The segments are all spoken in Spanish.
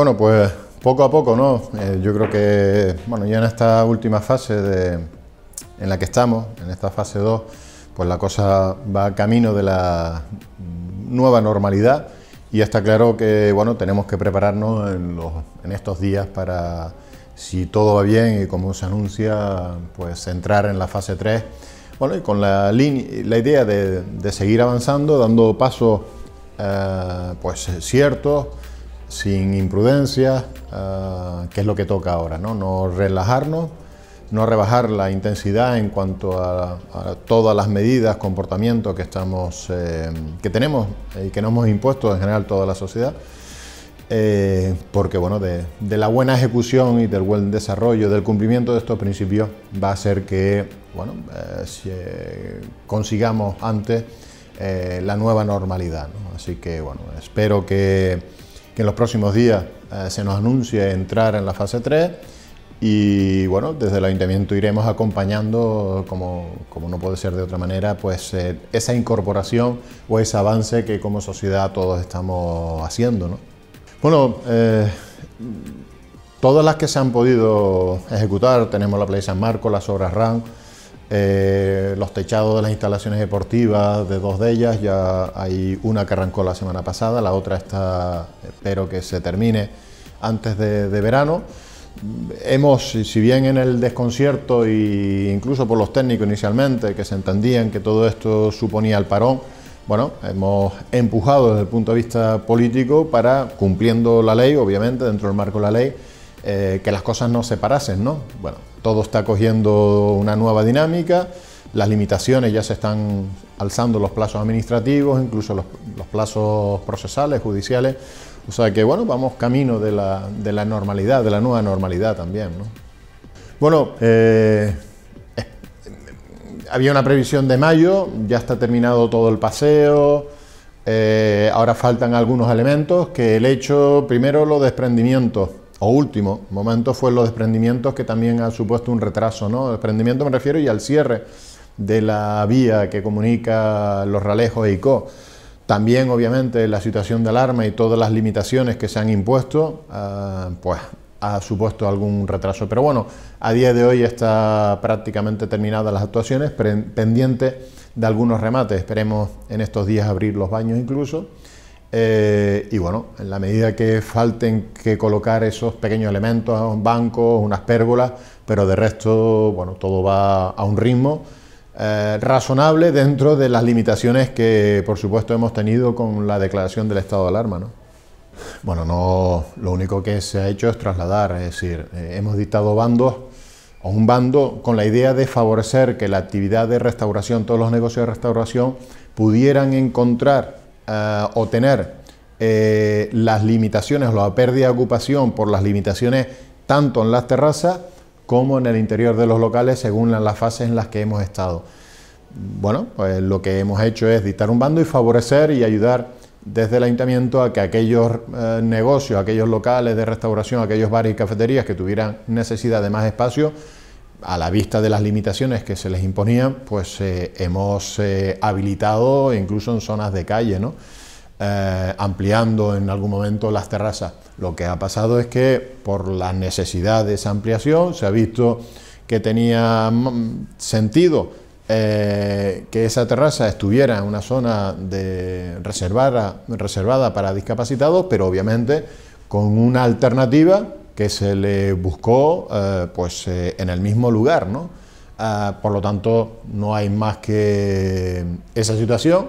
Bueno, pues poco a poco, ¿no? Eh, yo creo que, bueno, ya en esta última fase en la que estamos, en esta fase 2, pues la cosa va camino de la nueva normalidad y está claro que, bueno, tenemos que prepararnos en, estos días para, si todo va bien y como se anuncia, pues entrar en la fase 3. Bueno, y con la, la idea de, seguir avanzando, dando pasos, eh, pues ciertos, sin imprudencia, ah, que es lo que toca ahora, ¿no? No relajarnos, no rebajar la intensidad en cuanto a, todas las medidas, comportamientos que, estamos, eh, que tenemos eh, y que nos hemos impuesto en general toda la sociedad, eh, porque bueno, de, la buena ejecución y del buen desarrollo, del cumplimiento de estos principios, va a ser que bueno, consigamos antes la nueva normalidad. Así que bueno, espero que que en los próximos días eh, se nos anuncie entrar en la fase 3 y bueno, desde el ayuntamiento iremos acompañando, como, no puede ser de otra manera, pues eh, esa incorporación o ese avance que como sociedad todos estamos haciendo. Bueno, eh, todas las que se han podido ejecutar, tenemos la Playa San Marco, las obras RAM, eh, los techados de las instalaciones deportivas, de dos de ellas, ya hay una que arrancó la semana pasada, la otra está, espero que se termine antes de, verano. Hemos, si bien en el desconcierto e incluso por los técnicos inicialmente, que se entendían que todo esto suponía el parón, bueno, hemos empujado desde el punto de vista político para, cumpliendo la ley, obviamente, dentro del marco de la ley, eh, que las cosas no se parasen, ¿no? Bueno, todo está cogiendo una nueva dinámica, las limitaciones ya se están alzando los plazos administrativos, incluso los, plazos procesales, judiciales, o sea que, bueno, vamos camino de la, normalidad, de la nueva normalidad también, ¿no? Bueno, eh, había una previsión de mayo, ya está terminado todo el paseo, eh, ahora faltan algunos elementos, que el hecho, primero los desprendimientos, o último momento fue los desprendimientos que también ha supuesto un retraso. ¿no? Desprendimiento me refiero y al cierre de la vía que comunica los Ralejos e ICO. También, obviamente, la situación de alarma y todas las limitaciones que se han impuesto, ah, pues ha supuesto algún retraso. Pero bueno, a día de hoy está prácticamente terminadas las actuaciones, pendiente de algunos remates. Esperemos en estos días abrir los baños incluso eh, y bueno, en la medida que falten que colocar esos pequeños elementos, un banco, unas pérgolas, pero de resto, bueno, todo va a un ritmo eh, razonable dentro de las limitaciones que, por supuesto, hemos tenido con la declaración del estado de alarma, ¿no? Bueno, no, lo único que se ha hecho es trasladar, es decir, eh, hemos dictado bandos o un bando con la idea de favorecer que la actividad de restauración, todos los negocios de restauración, pudieran encontrar eh, o tener eh, las limitaciones la pérdida de ocupación por las limitaciones tanto en las terrazas como en el interior de los locales según las fases en las que hemos estado. Bueno, pues lo que hemos hecho es dictar un bando y favorecer y ayudar desde el ayuntamiento a que aquellos eh, negocios, aquellos locales de restauración, aquellos bares y cafeterías que tuvieran necesidad de más espacio, a la vista de las limitaciones que se les imponían, pues eh, hemos eh, habilitado incluso en zonas de calle, ¿no? Eh, ampliando en algún momento las terrazas. Lo que ha pasado es que por la necesidad de esa ampliación se ha visto que tenía sentido que esa terraza estuviera en una zona de reservada, reservada para discapacitados, pero obviamente con una alternativa que se le buscó eh, pues, eh, en el mismo lugar. ¿no? Ah, por lo tanto, no hay más que esa situación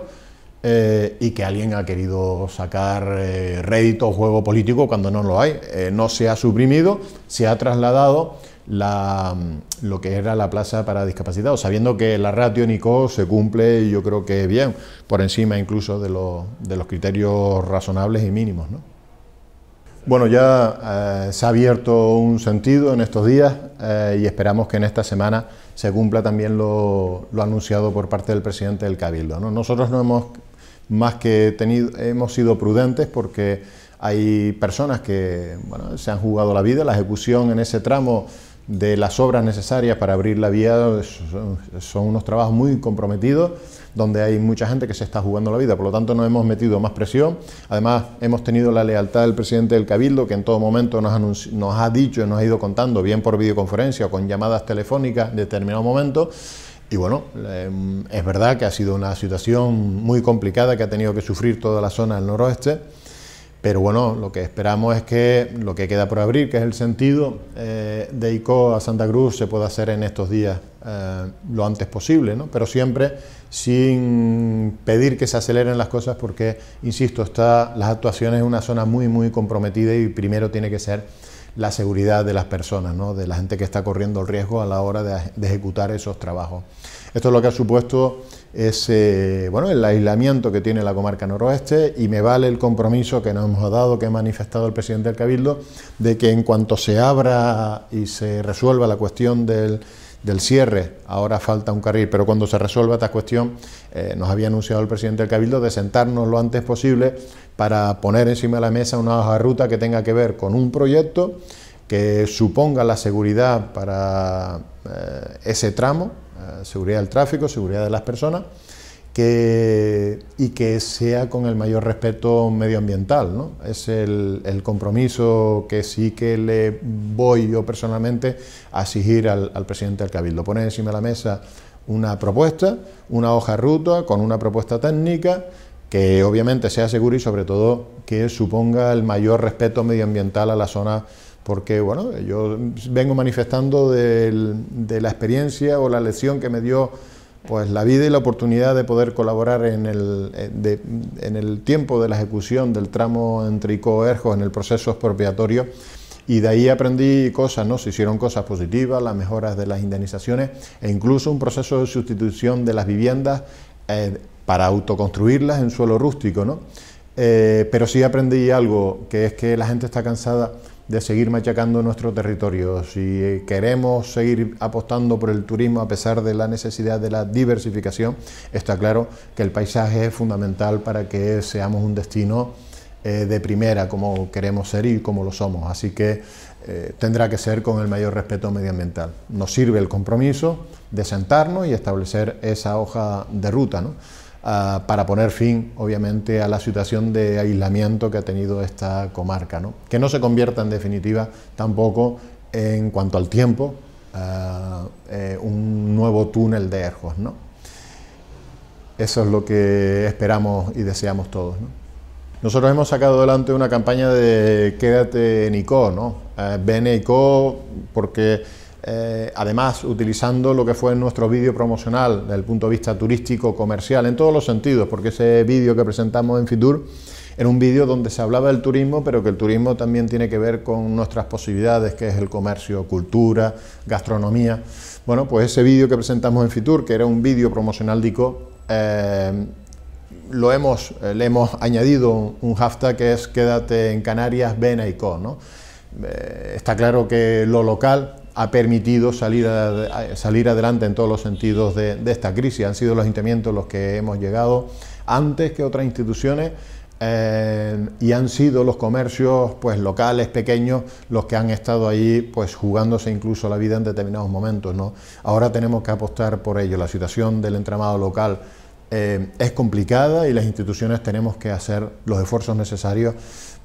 eh, y que alguien ha querido sacar rédito o juego político cuando no lo hay. no se ha suprimido, se ha trasladado mm, lo que era la plaza para discapacitados, sabiendo que la ratio NICO se cumple, yo creo que bien, por encima incluso de, de los criterios razonables y mínimos. ¿no? Bueno, ya eh, se ha abierto un sentido en estos días eh, y esperamos que en esta semana se cumpla también lo, anunciado por parte del presidente del Cabildo. Nosotros no hemos más que tenido, hemos sido prudentes porque hay personas que se han jugado la vida, la ejecución en ese tramo de las obras necesarias para abrir la vía son unos trabajos muy comprometidos donde hay mucha gente que se está jugando la vida. Por lo tanto, no hemos metido más presión. Además, hemos tenido la lealtad del presidente del Cabildo, que en todo momento nos, ha dicho y nos ha ido contando, bien por videoconferencia o con llamadas telefónicas en determinado momento. Y bueno, em, es verdad que ha sido una situación muy complicada que ha tenido que sufrir toda la zona del noroeste. Pero bueno, lo que esperamos es que lo que queda por abrir, que es el sentido eh, de ICO a Santa Cruz, se pueda hacer en estos días eh, lo antes posible, ¿no? pero siempre sin pedir que se aceleren las cosas porque, insisto, está, las actuaciones en una zona muy, muy comprometida y primero tiene que ser la seguridad de las personas, de la gente que está corriendo el riesgo a la hora de, ejecutar esos trabajos. Esto es lo que ha supuesto ese, bueno, el aislamiento que tiene la comarca noroeste y me vale el compromiso que nos hemos dado, que ha manifestado el presidente del Cabildo, de que en cuanto se abra y se resuelva la cuestión del, del cierre, ahora falta un carril, pero cuando se resuelva esta cuestión, eh, nos había anunciado el presidente del Cabildo, de sentarnos lo antes posible para poner encima de la mesa una hoja de ruta que tenga que ver con un proyecto que suponga la seguridad para eh, ese tramo, eh, seguridad del tráfico, seguridad de las personas, y que sea con el mayor respeto medioambiental. Es el, compromiso que sí que le voy yo personalmente a exigir al, al presidente del Cabildo. Poner encima de la mesa una propuesta, una hoja ruta con una propuesta técnica que obviamente sea segura y sobre todo que suponga el mayor respeto medioambiental a la zona porque bueno, yo vengo manifestando de, la experiencia o la lección que me dio pues la vida y la oportunidad de poder colaborar en el, eh, tiempo de la ejecución del tramo entre Ico ERJO en el proceso expropiatorio y de ahí aprendí cosas, ¿no? Se hicieron cosas positivas, las mejoras de las indemnizaciones e incluso un proceso de sustitución de las viviendas eh, para autoconstruirlas en suelo rústico, ¿no? Eh, pero sí aprendí algo, que es que la gente está cansada de seguir machacando nuestro territorio. Si queremos seguir apostando por el turismo a pesar de la necesidad de la diversificación, está claro que el paisaje es fundamental para que seamos un destino eh, de primera como queremos ser y como lo somos. Así que eh, tendrá que ser con el mayor respeto medioambiental. Nos sirve el compromiso de sentarnos y establecer esa hoja de ruta ah, para poner fin, obviamente, a la situación de aislamiento que ha tenido esta comarca, que no se convierta en definitiva tampoco en cuanto al tiempo ah, eh, un nuevo túnel de Erjos. ¿no? Eso es lo que esperamos y deseamos todos. Nosotros hemos sacado adelante una campaña de quédate en ICO, ¿no? Eh, ICO porque eh, además utilizando lo que fue nuestro vídeo promocional desde el punto de vista turístico, comercial, en todos los sentidos, porque ese vídeo que presentamos en Fitur era un vídeo donde se hablaba del turismo, pero que el turismo también tiene que ver con nuestras posibilidades, que es el comercio, cultura, gastronomía. Bueno, pues ese vídeo que presentamos en Fitur, que era un vídeo promocional de ICO, eh, lo hemos, eh, le hemos añadido un hashtag que es quédate en Canarias, ven a ICO... Eh, está claro que lo local ha permitido salir, salir adelante en todos los sentidos de, esta crisis. Han sido los ayuntamientos los que hemos llegado antes que otras instituciones eh, y han sido los comercios pues, locales, pequeños, los que han estado ahí pues, jugándose incluso la vida en determinados momentos. ¿no? Ahora tenemos que apostar por ello. La situación del entramado local eh, es complicada y las instituciones tenemos que hacer los esfuerzos necesarios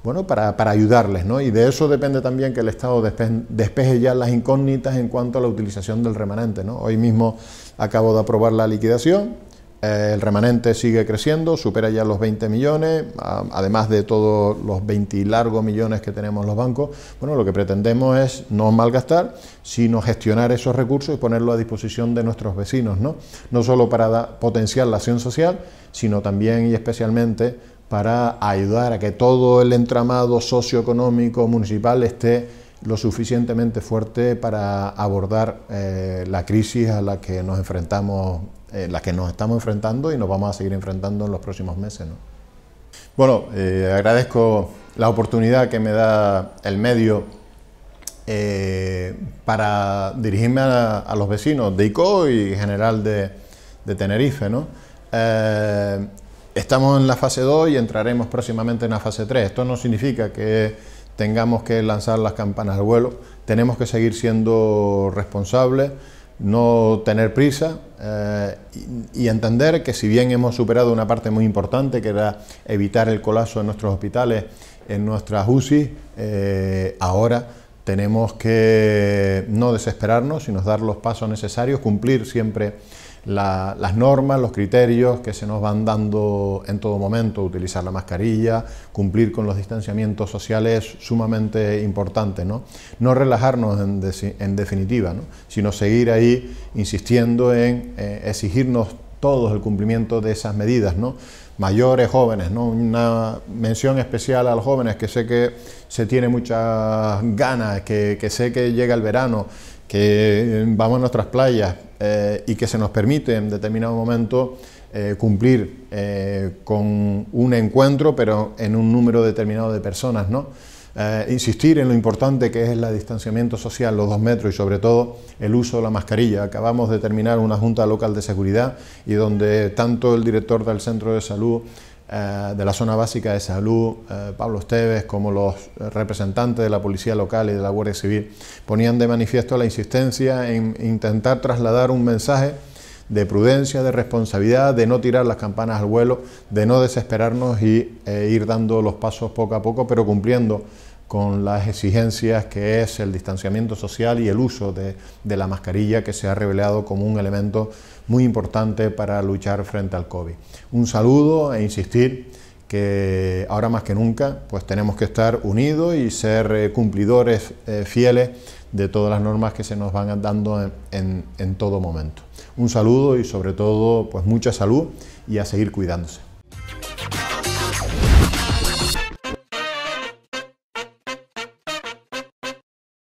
bueno, para, ayudarles. ¿no? Y de eso depende también que el Estado despeje, despeje, ya las incógnitas en cuanto a la utilización del remanente. ¿no? Hoy mismo acabo de aprobar la liquidación eh, el remanente sigue creciendo, supera ya los 20 millones, además de todos los 20 y largos millones que tenemos los bancos. Bueno, lo que pretendemos es no malgastar, sino gestionar esos recursos y ponerlos a disposición de nuestros vecinos, ¿no? No solo para potenciar la acción social, sino también y especialmente para ayudar a que todo el entramado socioeconómico municipal esté lo suficientemente fuerte para abordar eh, la crisis a la que nos enfrentamos eh, ...la que nos estamos enfrentando y nos vamos a seguir enfrentando en los próximos meses. ¿no? Bueno, eh, agradezco la oportunidad que me da el medio eh, para dirigirme a, los vecinos de ICO y general de, Tenerife. ¿no? estamos en la fase 2 y entraremos próximamente en la fase 3. Esto no significa que tengamos que lanzar las campanas al vuelo, tenemos que seguir siendo responsables no tener prisa eh, y, entender que si bien hemos superado una parte muy importante, que era evitar el colapso en nuestros hospitales, en nuestras UCI, eh, ahora tenemos que no desesperarnos, sino dar los pasos necesarios, cumplir siempre las normas, los criterios que se nos van dando en todo momento, utilizar la mascarilla, cumplir con los distanciamientos sociales sumamente importante, ¿no? No relajarnos en, definitiva, sino seguir ahí insistiendo en eh, exigirnos todos el cumplimiento de esas medidas, ¿no? mayores, jóvenes, ¿no? una mención especial a los jóvenes que sé que se tiene muchas ganas, que sé que llega el verano, que vamos a nuestras playas eh, y que se nos permite en determinado momento eh, cumplir eh, con un encuentro, pero en un número determinado de personas, ¿no? insistir en lo importante que es el distanciamiento social, los dos metros y sobre todo el uso de la mascarilla. Acabamos de terminar una junta local de seguridad y donde tanto el director del centro de salud eh, de la zona básica de salud, eh, Pablo Esteves, como los representantes de la Policía Local y de la Guardia Civil, ponían de manifiesto la insistencia en intentar trasladar un mensaje de prudencia, de responsabilidad, de no tirar las campanas al vuelo, de no desesperarnos y eh, ir dando los pasos poco a poco, pero cumpliendo con las exigencias que es el distanciamiento social y el uso de, de la mascarilla que se ha revelado como un elemento muy importante para luchar frente al COVID. Un saludo e insistir que ahora más que nunca pues tenemos que estar unidos y ser eh, cumplidores eh, fieles de todas las normas que se nos van dando en, todo momento. Un saludo y sobre todo pues mucha salud y a seguir cuidándose.